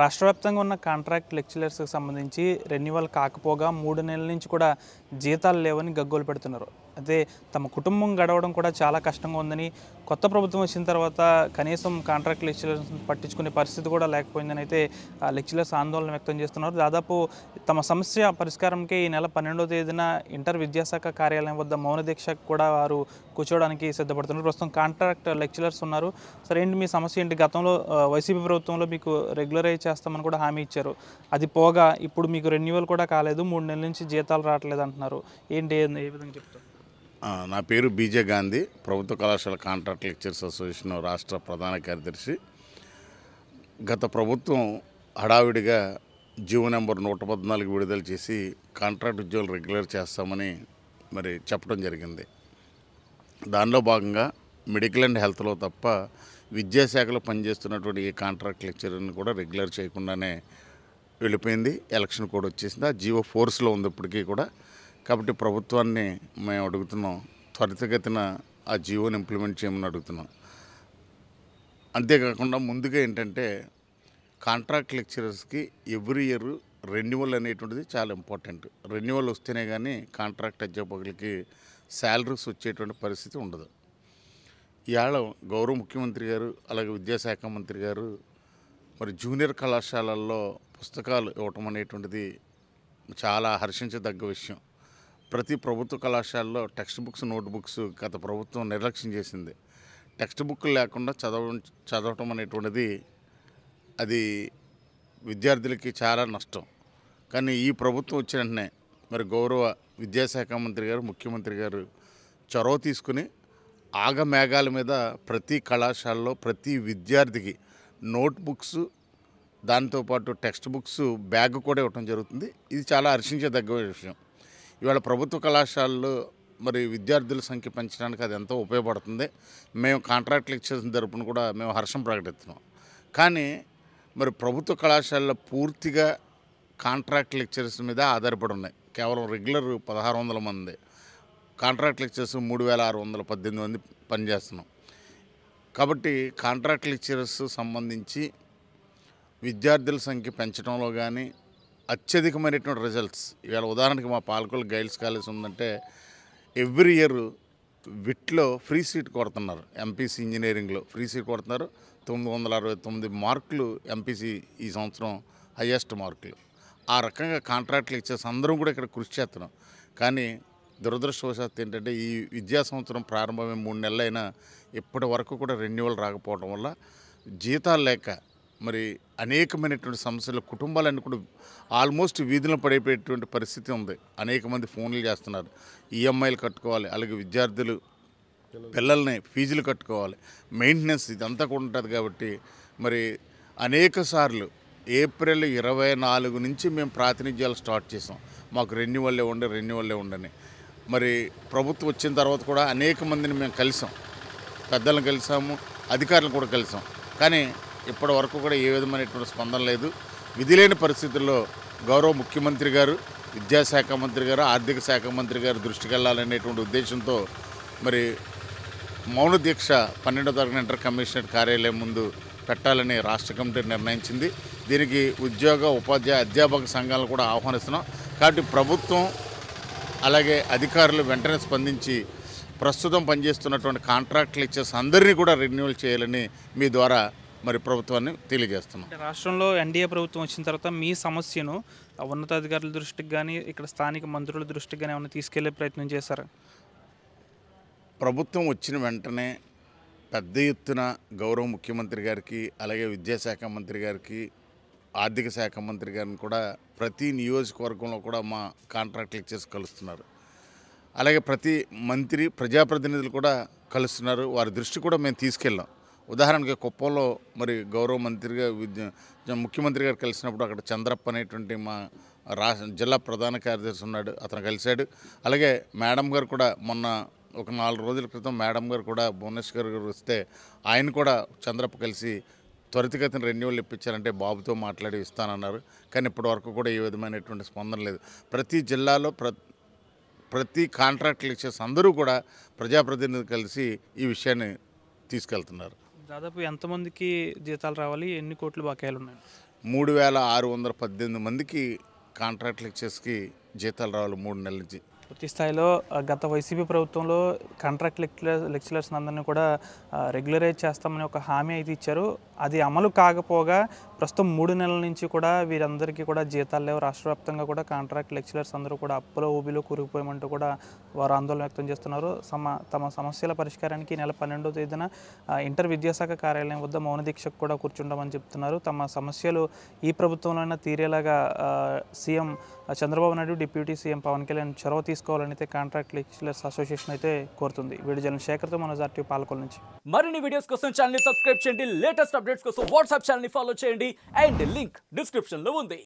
రాష్ట్ర వ్యాప్తంగా ఉన్న కాంట్రాక్ట్ లెక్చరర్స్కి సంబంధించి రెన్యువల్ కాకపోగా మూడు నెలల నుంచి కూడా జీతాలు లేవని గగ్గోలు పెడుతున్నారు అయితే తమ కుటుంబం గడవడం కూడా చాలా కష్టంగా ఉందని కొత్త ప్రభుత్వం వచ్చిన తర్వాత కనీసం కాంట్రాక్ట్ లెక్చరర్స్ పట్టించుకునే పరిస్థితి కూడా లేకపోయిందని అయితే లెక్చరర్స్ ఆందోళన వ్యక్తం చేస్తున్నారు దాదాపు తమ సమస్య పరిష్కారంకే ఈ నెల పన్నెండో తేదీన ఇంటర్ విద్యాశాఖ కార్యాలయం వద్ద మౌన దీక్ష కూడా వారు కూర్చోవడానికి సిద్ధపడుతున్నారు ప్రస్తుతం కాంట్రాక్ట్ లెక్చరర్స్ ఉన్నారు సరే ఏంటి మీ సమస్య ఏంటి గతంలో వైసీపీ ప్రభుత్వంలో మీకు రెగ్యులరైజ్ చేస్తామని కూడా హామీ ఇచ్చారు అది పోగా ఇప్పుడు మీకు రెన్యువల్ కూడా కాలేదు మూడు నెలల నుంచి జీతాలు రావట్లేదు అంటున్నారు ఏంటి ఏ విధంగా చెప్తారు నా పేరు బీజే గాంధీ ప్రభుత్వ కళాశాల కాంట్రాక్ట్ లెక్చర్స్ అసోసియేషన్ రాష్ట్ర ప్రధాన కార్యదర్శి గత ప్రభుత్వం హడావిడిగా జీవో నెంబర్ నూట పద్నాలుగు విడుదల చేసి కాంట్రాక్ట్ ఉద్యోగులు రెగ్యులర్ చేస్తామని మరి చెప్పడం జరిగింది దానిలో భాగంగా మెడికల్ అండ్ హెల్త్లో తప్ప విద్యాశాఖలో పనిచేస్తున్నటువంటి ఈ కాంట్రాక్ట్ లెక్చరర్ని కూడా రెగ్యులర్ చేయకుండానే వెళ్ళిపోయింది ఎలక్షన్ కూడా వచ్చేసింది ఆ జీవో ఫోర్స్లో ఉంది ఇప్పటికీ కూడా కాబట్టి ప్రభుత్వాన్ని మేము అడుగుతున్నాం త్వరితగతిన ఆ జీవోని ఇంప్లిమెంట్ చేయమని అడుగుతున్నాం అంతేకాకుండా ముందుగా ఏంటంటే కాంట్రాక్ట్ లెక్చరర్స్కి ఎవ్రీ ఇయర్ రెన్యువల్ అనేటువంటిది చాలా ఇంపార్టెంట్ రెన్యువల్ వస్తేనే కానీ కాంట్రాక్ట్ అధ్యాపకులకి శాలరీస్ వచ్చేటువంటి పరిస్థితి ఉండదు ఇవాళ గౌరవ ముఖ్యమంత్రి గారు అలాగే విద్యాశాఖ మంత్రి గారు మరి జూనియర్ కళాశాలల్లో పుస్తకాలు ఇవ్వటం అనేటువంటిది చాలా హర్షించదగ్గ విషయం ప్రతి ప్రభుత్వ కళాశాలలో టెక్స్ట్ బుక్స్ నోట్ బుక్స్ గత ప్రభుత్వం నిర్లక్ష్యం చేసింది టెక్స్ట్ బుక్ లేకుండా చదవ చదవటం అనేటువంటిది అది విద్యార్థులకి చాలా నష్టం కానీ ఈ ప్రభుత్వం వచ్చిన వెంటనే మరి గౌరవ విద్యాశాఖ మంత్రి గారు ముఖ్యమంత్రి గారు చొరవ తీసుకుని ఆగమేఘాల మీద ప్రతి కళాశాలలో ప్రతి విద్యార్థికి నోట్ బుక్స్ దాంతోపాటు టెక్స్ట్ బుక్స్ బ్యాగ్ కూడా ఇవ్వడం జరుగుతుంది ఇది చాలా హర్షించదగ్గ విషయం ఇవాళ ప్రభుత్వ కళాశాలలు మరి విద్యార్థుల సంఖ్య పెంచడానికి అది ఎంతో ఉపయోగపడుతుంది మేము కాంట్రాక్ట్ లెక్చర్స్ తరపున కూడా మేము హర్షం ప్రకటిస్తున్నాం కానీ మరి ప్రభుత్వ కళాశాలలో పూర్తిగా కాంట్రాక్ట్ లెక్చరర్స్ మీద ఆధారపడి ఉన్నాయి కేవలం రెగ్యులర్ పదహారు వందల మంది కాంట్రాక్ట్ లెక్చరర్స్ మూడు వేల ఆరు వందల పద్దెనిమిది మంది పనిచేస్తున్నాం కాబట్టి కాంట్రాక్ట్ లెక్చరర్స్ సంబంధించి విద్యార్థుల సంఖ్య పెంచడంలో కానీ అత్యధికమైనటువంటి రిజల్ట్స్ ఇవాళ ఉదాహరణకి మా పాలకొల్లు గైల్స్ కాలేజ్ ఉందంటే ఎవ్రీ ఇయర్ విట్లో ఫ్రీ సీట్ కొడుతున్నారు ఎంపీసీ ఇంజనీరింగ్లో ఫ్రీ సీట్ కొడుతున్నారు తొమ్మిది వందల అరవై తొమ్మిది మార్కులు ఎంపీసీ ఈ సంవత్సరం హయ్యెస్ట్ మార్కులు ఆ రకంగా కాంట్రాక్ట్లు ఇచ్చేసి అందరం కూడా ఇక్కడ కృషి చేస్తున్నాం కానీ దురదృష్టవశాత్తు ఏంటంటే ఈ విద్యా సంవత్సరం ప్రారంభమై మూడు నెలలైనా ఇప్పటి వరకు కూడా రెన్యువల్ రాకపోవడం వల్ల జీతాలు లేక మరి అనేకమైనటువంటి సమస్యలు కుటుంబాలన్నీ కూడా ఆల్మోస్ట్ వీధిలో పడిపోయేటువంటి పరిస్థితి ఉంది అనేక మంది ఫోన్లు చేస్తున్నారు ఈఎంఐలు కట్టుకోవాలి అలాగే విద్యార్థులు పిల్లల్ని ఫీజులు కట్టుకోవాలి మెయింటెనెన్స్ ఇదంతా కూడా ఉంటుంది కాబట్టి మరి అనేక సార్లు ఏప్రిల్ ఇరవై నాలుగు నుంచి మేము ప్రాతినిధ్యాలు స్టార్ట్ చేసాం మాకు రెన్యువల్ ఇవ్వండి రెన్యువల్ ఉండని మరి ప్రభుత్వం వచ్చిన తర్వాత కూడా అనేక మందిని మేము కలిసాం పెద్దలను కలిసాము అధికారులను కూడా కలిసాం కానీ ఇప్పటి వరకు కూడా ఏ విధమైనటువంటి స్పందన లేదు విధి లేని పరిస్థితుల్లో గౌరవ ముఖ్యమంత్రి గారు విద్యాశాఖ మంత్రి గారు ఆర్థిక శాఖ మంత్రి గారు దృష్టికి వెళ్ళాలనేటువంటి ఉద్దేశంతో మరి మౌన దీక్ష పన్నెండో తరగతి ఇంటర్ కమిషనర్ కార్యాలయం ముందు పెట్టాలని రాష్ట్ర కమిటీ నిర్ణయించింది దీనికి ఉద్యోగ ఉపాధ్యాయ అధ్యాపక సంఘాలను కూడా ఆహ్వానిస్తున్నాం కాబట్టి ప్రభుత్వం అలాగే అధికారులు వెంటనే స్పందించి ప్రస్తుతం పనిచేస్తున్నటువంటి కాంట్రాక్ట్లు ఇచ్చేసి అందరినీ కూడా రెన్యువల్ చేయాలని మీ ద్వారా మరి ప్రభుత్వాన్ని తెలియజేస్తున్నాం రాష్ట్రంలో ఎన్డీఏ ప్రభుత్వం వచ్చిన తర్వాత మీ సమస్యను ఉన్నతాధికారుల దృష్టికి కానీ ఇక్కడ స్థానిక మంత్రుల దృష్టికి కానీ ఏమైనా తీసుకెళ్లే ప్రయత్నం చేశారా ప్రభుత్వం వచ్చిన వెంటనే పెద్ద ఎత్తున గౌరవ ముఖ్యమంత్రి గారికి అలాగే విద్యాశాఖ మంత్రి గారికి ఆర్థిక శాఖ మంత్రి గారిని కూడా ప్రతి నియోజకవర్గంలో కూడా మా కాంట్రాక్ట్లు ఇచ్చేసి కలుస్తున్నారు అలాగే ప్రతి మంత్రి ప్రజాప్రతినిధులు కూడా కలుస్తున్నారు వారి దృష్టి కూడా మేము తీసుకెళ్ళాం ఉదాహరణకి కుప్పంలో మరి గౌరవ మంత్రిగా విద్య ముఖ్యమంత్రి గారు కలిసినప్పుడు అక్కడ చంద్రప్ప అనేటువంటి మా రాష్ట్ర జిల్లా ప్రధాన కార్యదర్శి ఉన్నాడు అతను కలిశాడు అలాగే మేడం గారు కూడా మొన్న ఒక నాలుగు రోజుల క్రితం మేడం గారు కూడా భువనేశ్వర్ గారు వస్తే ఆయన కూడా చంద్రప్ప కలిసి త్వరితగతిన రెన్యువల్ ఇప్పించాలంటే బాబుతో మాట్లాడి ఇస్తానన్నారు కానీ ఇప్పటి వరకు కూడా ఏ విధమైనటువంటి స్పందన లేదు ప్రతి జిల్లాలో ప్ర ప్రతి కాంట్రాక్ట్లు ఇచ్చేసి అందరూ కూడా ప్రజాప్రతినిధులు కలిసి ఈ విషయాన్ని తీసుకెళ్తున్నారు దాదాపు ఎంతమందికి జీతాలు రావాలి ఎన్ని కోట్లు బకాయిలు ఉన్నాయి మూడు వేల ఆరు వందల పద్దెనిమిది మందికి కాంట్రాక్ట్లు ఇచ్చేసి జీతాలు రావాలి మూడు నెలల పూర్తి స్థాయిలో గత వైసీపీ ప్రభుత్వంలో కాంట్రాక్ట్ లెక్చరర్స్ లెక్చరర్స్ అందరినీ కూడా రెగ్యులరైజ్ చేస్తామని ఒక హామీ అయితే ఇచ్చారు అది అమలు కాకపోగా ప్రస్తుతం మూడు నెలల నుంచి కూడా వీరందరికీ కూడా జీతాలు లేవు రాష్ట్ర వ్యాప్తంగా కూడా కాంట్రాక్ట్ లెక్చరర్స్ అందరూ కూడా అప్పులో ఊబిలో కూరుకుపోయమంటూ కూడా వారు ఆందోళన వ్యక్తం చేస్తున్నారు సమ తమ సమస్యల పరిష్కారానికి నెల పన్నెండో తేదీన ఇంటర్ విద్యాశాఖ కార్యాలయం వద్ద మౌన దీక్షకు కూడా కూర్చుంటామని చెప్తున్నారు తమ సమస్యలు ఈ ప్రభుత్వంలో తీరేలాగా CM Chandrababu Naidu deputy CM Pawan Kalyan చొరవ తీసుకు చేసుకోవాలని కాంట్రాక్ట్ లెక్చరర్స్ అసోసియేషన్ అయితే కోరుతుంది వీడియో శేఖర్తో మన జార్టీ పాలకుల నుంచి మరిన్ని వీడియోస్ కోసం ఛానల్ సబ్స్క్రైబ్ చేయండి లేటెస్ట్ అప్డేట్స్ కోసం వాట్సాప్ ఛానల్ ఫాలో చేయండి అండ్ లింక్ డిస్క్రిప్షన్ లో ఉంది